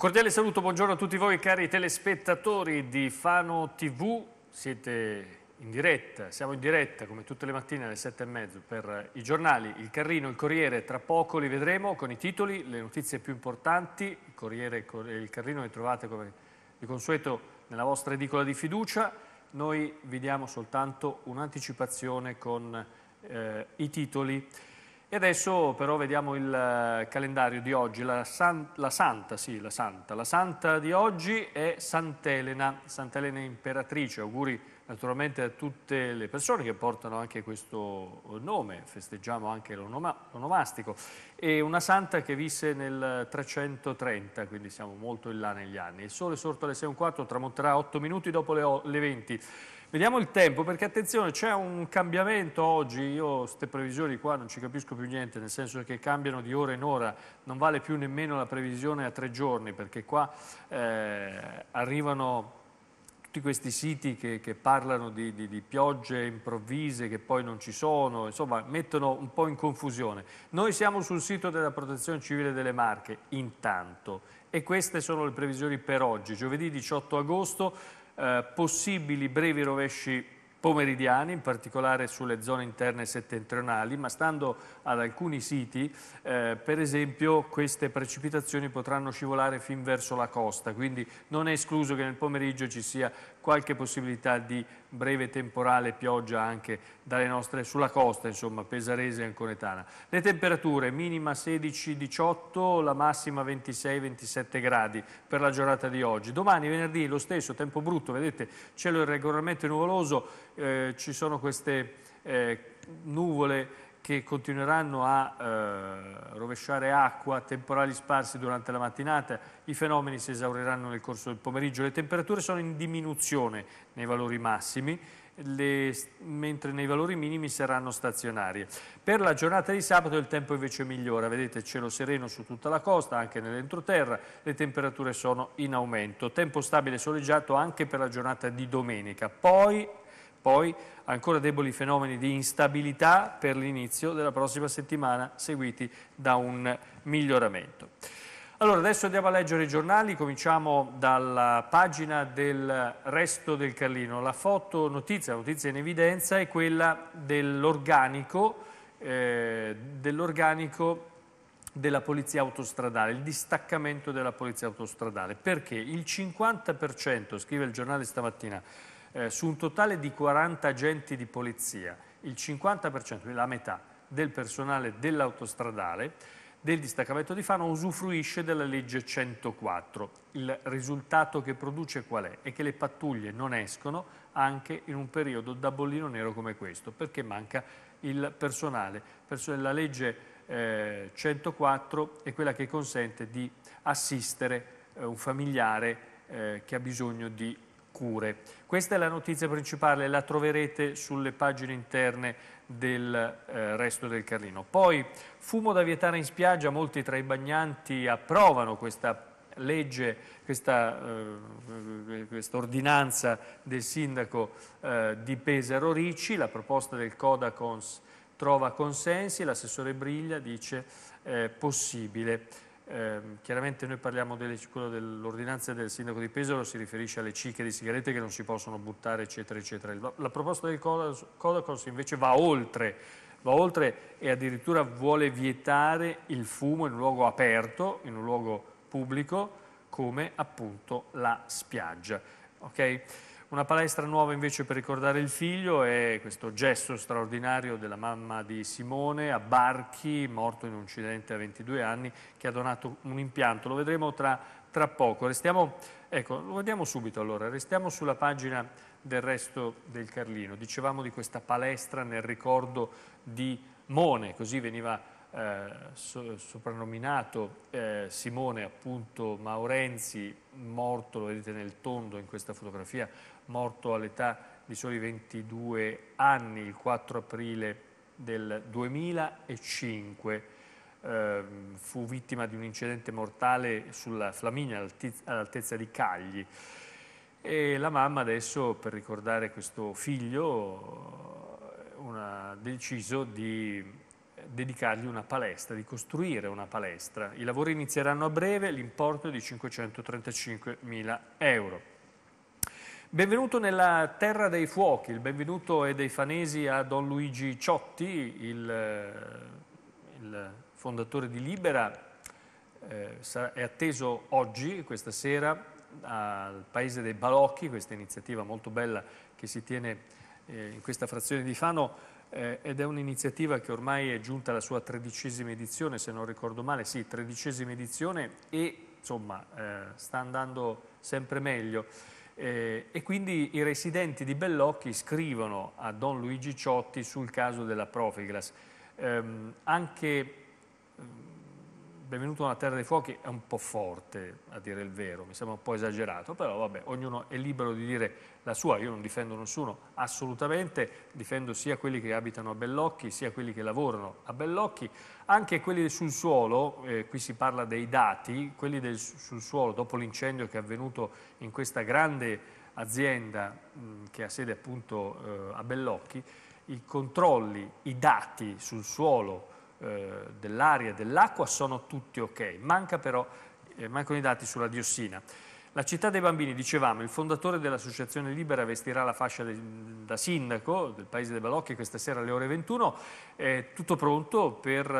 Un cordiale saluto, buongiorno a tutti voi cari telespettatori di Fano TV, siete in diretta, siamo in diretta come tutte le mattine alle sette e mezzo per i giornali, il Carrino, il Corriere, tra poco li vedremo con i titoli, le notizie più importanti, il Corriere e il Carrino li trovate come di consueto nella vostra edicola di fiducia, noi vi diamo soltanto un'anticipazione con eh, i titoli. E adesso però vediamo il eh, calendario di oggi, la, san, la, santa, sì, la santa, la santa di oggi è Sant'Elena, Sant'Elena imperatrice, auguri naturalmente a tutte le persone che portano anche questo nome, festeggiamo anche l'onomastico, è una santa che visse nel 330, quindi siamo molto in là negli anni, il sole sorto alle 6.15 tramonterà 8 minuti dopo le 20, Vediamo il tempo, perché attenzione, c'è un cambiamento oggi, io queste previsioni qua non ci capisco più niente, nel senso che cambiano di ora in ora, non vale più nemmeno la previsione a tre giorni, perché qua eh, arrivano tutti questi siti che, che parlano di, di, di, piogge improvvise che poi non ci sono, insomma mettono un po' in confusione. Noi siamo sul sito della Protezione Civile delle Marche, intanto, e queste sono le previsioni per oggi, giovedì 18 agosto, eh, possibili brevi rovesci pomeridiani, in particolare sulle zone interne settentrionali, ma stando ad alcuni siti, eh, per esempio, queste precipitazioni potranno scivolare fin verso la costa, quindi non è escluso che nel pomeriggio ci sia qualche possibilità di breve temporale pioggia anche nostre, sulla costa, insomma, Pesarese e Anconetana. Le temperature minima 16-18, la massima 26-27 gradi per la giornata di oggi. Domani, venerdì, lo stesso, tempo brutto, vedete, cielo irregolarmente nuvoloso, eh, ci sono queste eh, nuvole che continueranno a eh, rovesciare acqua, temporali sparsi durante la mattinata, i fenomeni si esauriranno nel corso del pomeriggio, le temperature sono in diminuzione nei valori massimi, le, mentre nei valori minimi saranno stazionarie. Per la giornata di sabato il tempo invece migliora, vedete cielo sereno su tutta la costa, anche nell'entroterra, le temperature sono in aumento, tempo stabile soleggiato anche per la giornata di domenica. Poi poi ancora deboli fenomeni di instabilità per l'inizio della prossima settimana seguiti da un miglioramento. Allora, adesso andiamo a leggere i giornali, cominciamo dalla pagina del Resto del Carlino. La foto notizia, notizia in evidenza, è quella dell'organico eh, dell della polizia autostradale, il distaccamento della polizia autostradale. Perché il 50%, scrive il giornale stamattina, eh, su un totale di 40 agenti di polizia, il 50%, quindi la metà del personale dell'autostradale del distaccamento di Fano usufruisce della legge 104. Il risultato che produce qual è? È che le pattuglie non escono anche in un periodo da bollino nero come questo, perché manca il personale. La legge eh, 104 è quella che consente di assistere eh, un familiare eh, che ha bisogno di cure. Questa è la notizia principale, la troverete sulle pagine interne del eh, resto del Carlino. Poi fumo da vietare in spiaggia, molti tra i bagnanti approvano questa legge, questa, eh, eh questa ordinanza del sindaco eh, di Pesaro Ricci, la proposta del Codacons trova consensi, l'assessore Briglia dice eh, possibile. Ehm, chiaramente noi parliamo dell'ordinanza del sindaco di Pesaro, si riferisce alle cicche di sigarette che non si possono buttare, eccetera, eccetera. La, la proposta del Codacos invece va oltre, va oltre e addirittura vuole vietare il fumo in un luogo aperto, in un luogo pubblico, come appunto la spiaggia. Okay? Una palestra nuova invece per ricordare il figlio è questo gesto straordinario della mamma di Simone a Barchi, morto in un incidente a 22 anni, che ha donato un impianto. Lo vedremo tra, tra poco. Restiamo, ecco, lo vediamo subito allora. Restiamo sulla pagina del resto del Carlino. Dicevamo di questa palestra nel ricordo di Mone, così veniva eh, so, soprannominato eh, Simone appunto Maurenzi, morto, lo vedete nel tondo in questa fotografia, morto all'età di soli 22 anni il 4 aprile del 2005. Eh, fu vittima di un incidente mortale sulla Flaminia all'altezza di Cagli. E la mamma adesso, per ricordare questo figlio, eh, ha deciso di dedicargli una palestra, di costruire una palestra. I lavori inizieranno a breve, l'importo è di 535.000 euro. Benvenuto nella Terra dei Fuochi, il benvenuto è dei Fanesi a Don Luigi Ciotti, il, il fondatore di Libera, eh, è atteso oggi, questa sera, al Paese dei Balocchi, questa iniziativa molto bella che si tiene eh, in questa frazione di Fano, eh, ed è un'iniziativa che ormai è giunta alla sua tredicesima edizione, se non ricordo male, sì, tredicesima edizione e insomma eh, sta andando sempre meglio. Eh, e quindi i residenti di Bellocchi scrivono a Don Luigi Ciotti sul caso della Profiglas. Ehm, anche benvenuto nella Terra dei Fuochi è un po' forte, a dire il vero, mi sembra un po' esagerato, però vabbè, ognuno è libero di dire la sua, io non difendo nessuno, assolutamente, difendo sia quelli che abitano a Bellocchi, sia quelli che lavorano a Bellocchi, anche quelli sul suolo, eh, qui si parla dei dati, quelli del, sul suolo dopo l'incendio che è avvenuto in questa grande azienda mh, mm, che ha sede appunto eh, a Bellocchi, i controlli, i dati sul suolo, eh, dell'aria e dell'acqua sono tutti ok, Manca però, eh, mancano i dati sulla diossina. La città dei bambini, dicevamo, il fondatore dell'Associazione Libera vestirà la fascia de, da sindaco del Paese dei Balocchi questa sera alle ore 21, è tutto pronto per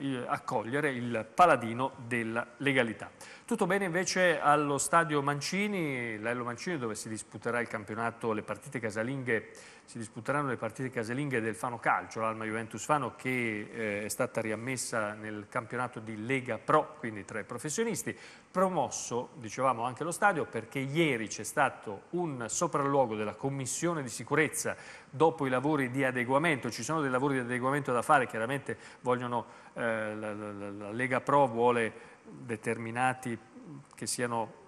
eh, accogliere il paladino della legalità. Tutto bene invece allo stadio Mancini, l'Ello Mancini, dove si disputerà il campionato, le partite casalinghe si disputeranno le partite casalinghe del Fano Calcio, l'Alma Juventus Fano che eh, è stata riammessa nel campionato di Lega Pro, quindi tra i professionisti, promosso, dicevamo, anche lo stadio perché ieri c'è stato un sopralluogo della commissione di sicurezza dopo i lavori di adeguamento, ci sono dei lavori di adeguamento da fare, chiaramente vogliono, eh, la, la, la Lega Pro vuole determinati che siano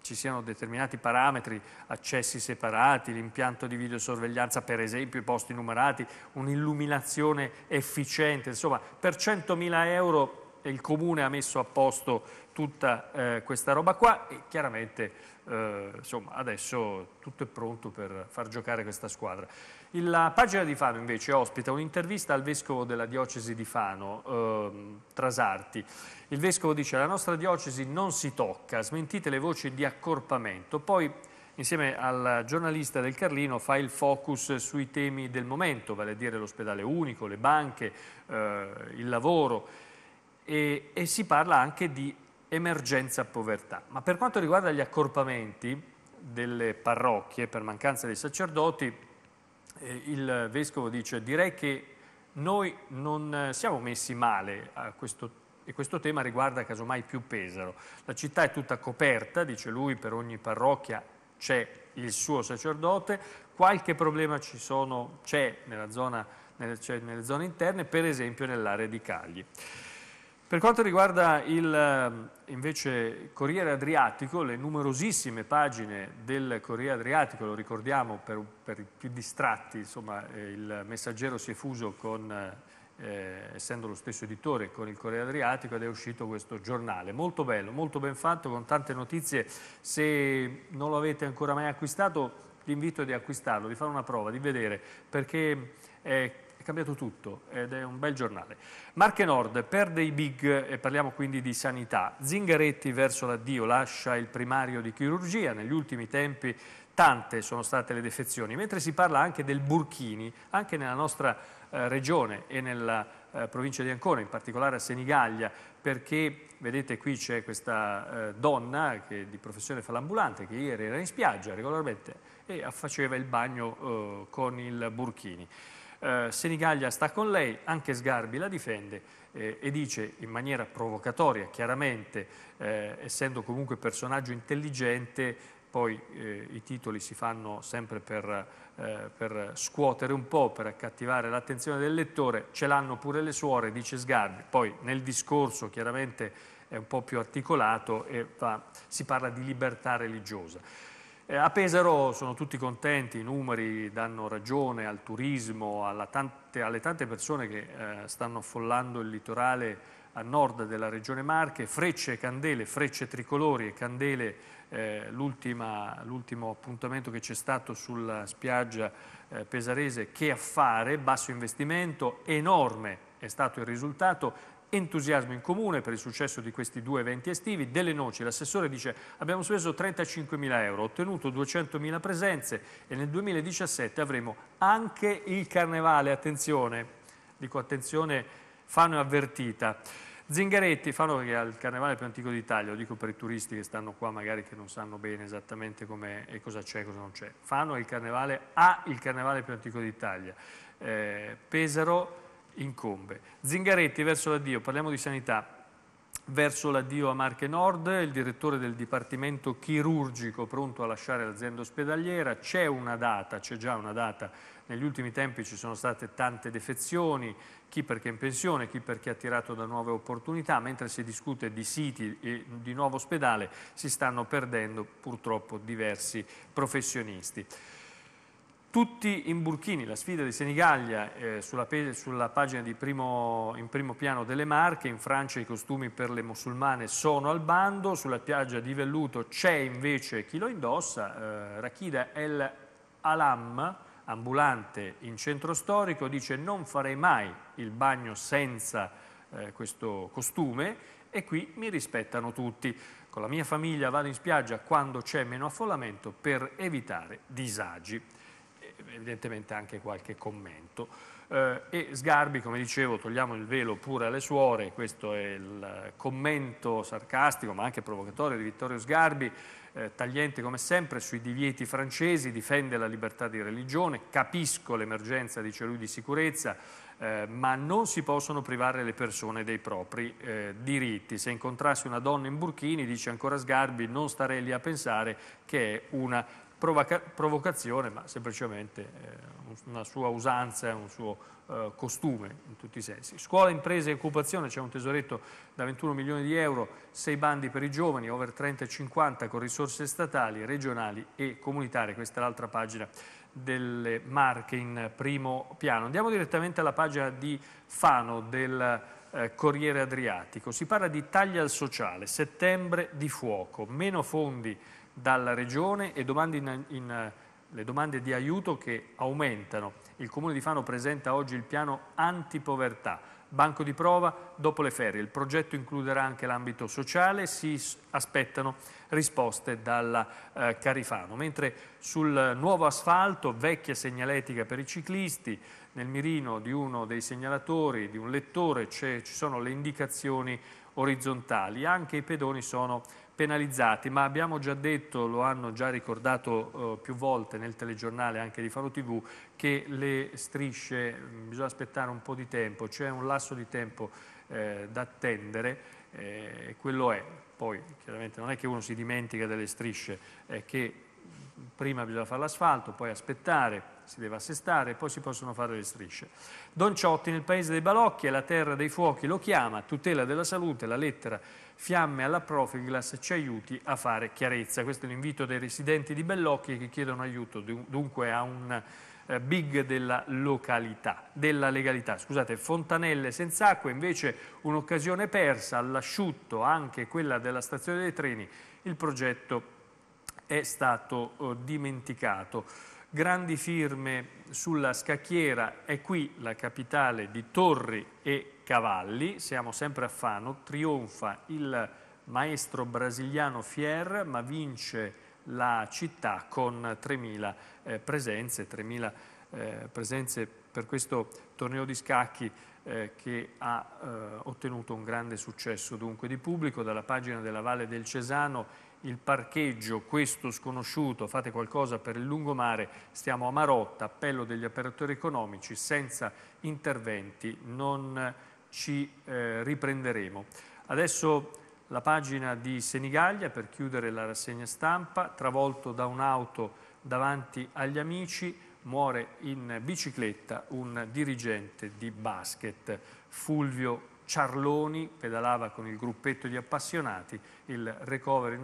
ci siano determinati parametri, accessi separati, l'impianto di videosorveglianza per esempio, i posti numerati, un'illuminazione efficiente, insomma per 100.000 euro il comune ha messo a posto tutta eh, questa roba qua e chiaramente eh, insomma, adesso tutto è pronto per far giocare questa squadra. La pagina di Fano invece ospita un'intervista al vescovo della diocesi di Fano, ehm, Trasarti. Il vescovo dice la nostra diocesi non si tocca, smentite le voci di accorpamento. Poi insieme al giornalista del Carlino fa il focus sui temi del momento, vale a dire l'ospedale unico, le banche, eh, il lavoro e, e si parla anche di emergenza povertà. Ma per quanto riguarda gli accorpamenti delle parrocchie per mancanza dei sacerdoti, eh, il vescovo dice direi che noi non siamo messi male a questo e questo tema riguarda casomai più Pesaro. La città è tutta coperta, dice lui, per ogni parrocchia c'è il suo sacerdote, qualche problema c'è nella nelle, nelle zone interne, per esempio nell'area di Cagli. Per quanto riguarda il ehm, invece, Corriere Adriatico, le numerosissime pagine del Corriere Adriatico, lo ricordiamo per, per i più distratti, insomma, eh, il messaggero si è fuso con, eh, essendo lo stesso editore, con il Corriere Adriatico ed è uscito questo giornale. Molto bello, molto ben fatto, con tante notizie. Se non lo avete ancora mai acquistato, vi invito ad acquistarlo, di fare una prova, di vedere, perché... Eh, cambiato tutto ed è un bel giornale. Marche Nord perde i big e parliamo quindi di sanità. Zingaretti verso l'addio lascia il primario di chirurgia. Negli ultimi tempi tante sono state le defezioni, mentre si parla anche del Burkini, anche nella nostra eh, regione e nella eh, provincia di Ancona, in particolare a Senigallia, perché vedete qui c'è questa eh, donna che di professione fa l'ambulante, che ieri era in spiaggia regolarmente e faceva il bagno eh, con il Burkini eh, Senigallia sta con lei, anche Sgarbi la difende eh, e dice in maniera provocatoria, chiaramente, eh, essendo comunque personaggio intelligente, poi eh, i titoli si fanno sempre per, eh, per scuotere un po', per accattivare l'attenzione del lettore, ce l'hanno pure le suore, dice Sgarbi, poi nel discorso chiaramente è un po' più articolato e va, si parla di libertà religiosa. Eh, a Pesaro sono tutti contenti, i numeri danno ragione al turismo, tante, alle tante persone che eh, stanno affollando il litorale a nord della regione Marche, frecce e candele, frecce tricolori e candele, eh, l'ultimo appuntamento che c'è stato sulla spiaggia eh, pesarese, che affare, basso investimento, enorme è stato il risultato, entusiasmo in comune per il successo di questi due eventi estivi. Delle Noci, l'assessore dice abbiamo speso 35.000 euro, ottenuto 200.000 presenze e nel 2017 avremo anche il carnevale, attenzione, dico attenzione, Fano è avvertita. Zingaretti, Fano che è il carnevale più antico d'Italia, lo dico per i turisti che stanno qua magari che non sanno bene esattamente come e cosa c'è e cosa non c'è. Fano è il carnevale, ha il carnevale più antico d'Italia. Eh, Pesaro incombe. Zingaretti verso l'addio, parliamo di sanità. Verso l'addio a Marche Nord, il direttore del Dipartimento Chirurgico pronto a lasciare l'azienda ospedaliera, c'è una data, c'è già una data, negli ultimi tempi ci sono state tante defezioni, chi perché in pensione, chi perché attirato da nuove opportunità, mentre si discute di siti e di nuovo ospedale si stanno perdendo purtroppo diversi professionisti tutti in Burkini, la sfida di Senigallia eh, sulla, sulla, pagina primo, in primo piano delle Marche, in Francia i costumi per le musulmane sono al bando, sulla piaggia di velluto c'è invece chi lo indossa, eh, Rachida El Alam, ambulante in centro storico, dice non farei mai il bagno senza eh, questo costume e qui mi rispettano tutti. Con la mia famiglia vado in spiaggia quando c'è meno affollamento per evitare disagi evidentemente anche qualche commento. Eh, e Sgarbi, come dicevo, togliamo il velo pure alle suore, questo è il commento sarcastico ma anche provocatorio di Vittorio Sgarbi, eh, tagliente come sempre sui divieti francesi, difende la libertà di religione, capisco l'emergenza, dice lui, di sicurezza, eh, ma non si possono privare le persone dei propri eh, diritti. Se incontrassi una donna in burkini, dice ancora Sgarbi, non starei lì a pensare che è una provoca provocazione, ma semplicemente eh, una sua usanza, un suo eh, costume in tutti i sensi. Scuola, imprese e occupazione, c'è un tesoretto da 21 milioni di euro, 6 bandi per i giovani, over 30 e 50 con risorse statali, regionali e comunitarie, questa è l'altra pagina delle marche in primo piano. Andiamo direttamente alla pagina di Fano del eh, Corriere Adriatico, si parla di taglia al sociale, settembre di fuoco, meno fondi dalla Regione e domande in, in, le domande di aiuto che aumentano. Il Comune di Fano presenta oggi il piano antipovertà. Banco di prova dopo le ferie. Il progetto includerà anche l'ambito sociale, si aspettano risposte dalla eh, Carifano. Mentre sul nuovo asfalto, vecchia segnaletica per i ciclisti, nel mirino di uno dei segnalatori, di un lettore, ci sono le indicazioni orizzontali. Anche i pedoni sono penalizzati, ma abbiamo già detto, lo hanno già ricordato eh, più volte nel telegiornale anche di Faro TV, che le strisce mm, bisogna aspettare un po' di tempo, c'è un lasso di tempo eh, da attendere, eh, quello è. Poi chiaramente non è che uno si dimentica delle strisce è che prima bisogna fare l'asfalto, poi aspettare, si deve assestare, poi si possono fare le strisce. Don Ciotti nel paese dei balocchi è la terra dei fuochi, lo chiama, tutela della salute, la lettera fiamme alla Profiglas ci aiuti a fare chiarezza. Questo è l'invito dei residenti di Bellocchi che chiedono aiuto dunque a un eh, big della località, della legalità. Scusate, Fontanelle senza acqua, invece un'occasione persa all'asciutto, anche quella della stazione dei treni, il progetto è stato eh, dimenticato. Grandi firme sulla scacchiera, è qui la capitale di Torri e Cavalli, siamo sempre a Fano, trionfa il maestro brasiliano Fier, ma vince la città con 3.000 eh, presenze, 3.000 eh, presenze per questo torneo di scacchi eh, che ha eh, ottenuto un grande successo dunque di pubblico dalla pagina della Valle del Cesano il parcheggio, questo sconosciuto, fate qualcosa per il lungomare, stiamo a Marotta, appello degli operatori economici, senza interventi non ci eh, riprenderemo. Adesso la pagina di Senigallia per chiudere la rassegna stampa, travolto da un'auto davanti agli amici, muore in bicicletta un dirigente di basket, Fulvio Ciarloni pedalava con il gruppetto di appassionati, il recovery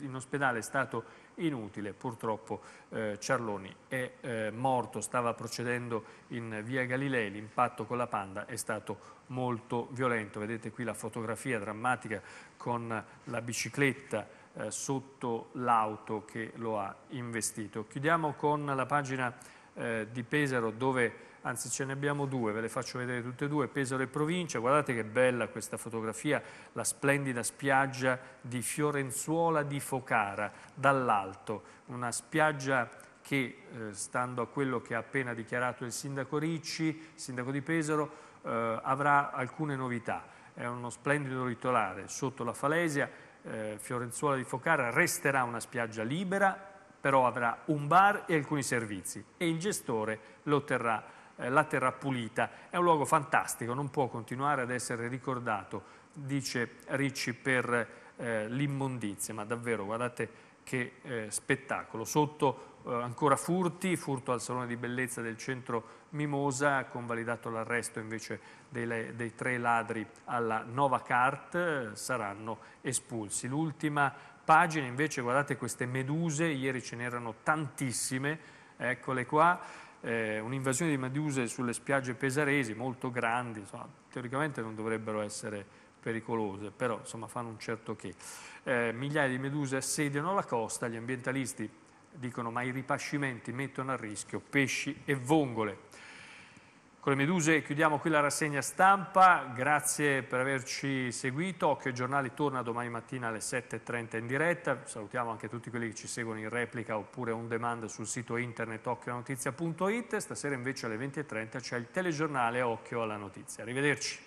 in ospedale è stato inutile, purtroppo eh, Ciarloni è eh, morto, stava procedendo in via Galilei, l'impatto con la panda è stato molto violento, vedete qui la fotografia drammatica con la bicicletta eh, sotto l'auto che lo ha investito. Chiudiamo con la pagina eh, di Pesaro dove anzi ce ne abbiamo due, ve le faccio vedere tutte e due, Pesaro e Provincia, guardate che bella questa fotografia, la splendida spiaggia di Fiorenzuola di Focara, dall'alto, una spiaggia che, eh, stando a quello che ha appena dichiarato il sindaco Ricci, sindaco di Pesaro, eh, avrà alcune novità. È uno splendido litorale sotto la Falesia, eh, Fiorenzuola di Focara resterà una spiaggia libera, però avrà un bar e alcuni servizi e il gestore lo terrà eh, la terra pulita. È un luogo fantastico, non può continuare ad essere ricordato, dice Ricci, per eh, l'immondizia, ma davvero guardate che eh, spettacolo. Sotto eh, ancora furti, furto al salone di bellezza del centro Mimosa, convalidato l'arresto invece dei, dei, tre ladri alla Nova Cart, saranno espulsi. L'ultima pagina invece, guardate queste meduse, ieri ce n'erano tantissime, eccole qua, eh, un'invasione di meduse sulle spiagge pesaresi molto grandi, insomma, teoricamente non dovrebbero essere pericolose, però insomma, fanno un certo che. Eh, migliaia di meduse assediano la costa, gli ambientalisti dicono ma i ripascimenti mettono a rischio pesci e vongole. Con le meduse chiudiamo qui la rassegna stampa, grazie per averci seguito, Occhio Giornali torna domani mattina alle 7.30 in diretta, salutiamo anche tutti quelli che ci seguono in replica oppure on demand sul sito internet occhionotizia.it, stasera invece alle 20.30 c'è il telegiornale Occhio alla Notizia, arrivederci.